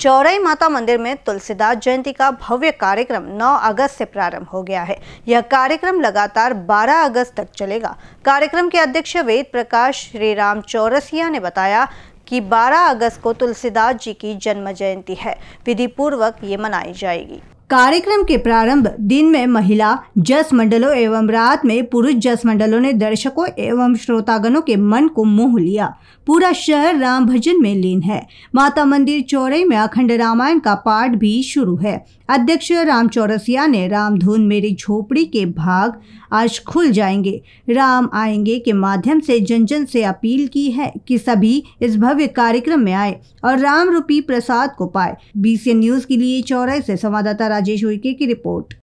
चौराई माता मंदिर में तुलसीदास जयंती का भव्य कार्यक्रम 9 अगस्त से प्रारंभ हो गया है यह कार्यक्रम लगातार 12 अगस्त तक चलेगा कार्यक्रम के अध्यक्ष वेद प्रकाश श्री राम चौरसिया ने बताया कि 12 अगस्त को तुलसीदास जी की जन्म जयंती है विधि पूर्वक ये मनाई जाएगी कार्यक्रम के प्रारंभ दिन में महिला जस मंडलों एवं रात में पुरुष जस मंडलों ने दर्शकों एवं श्रोतागणों के मन को मोह लिया पूरा शहर राम भजन में लीन है माता मंदिर चौराई में अखंड रामायण का पाठ भी शुरू है अध्यक्ष राम चौरसिया ने राम धुन मेरी झोपड़ी के भाग आज खुल जाएंगे राम आएंगे के माध्यम से जन जन से अपील की है कि सभी इस भव्य कार्यक्रम में आए और राम रूपी प्रसाद को पाए बीसी न्यूज के लिए चौराई से संवाददाता राजेश उइके की रिपोर्ट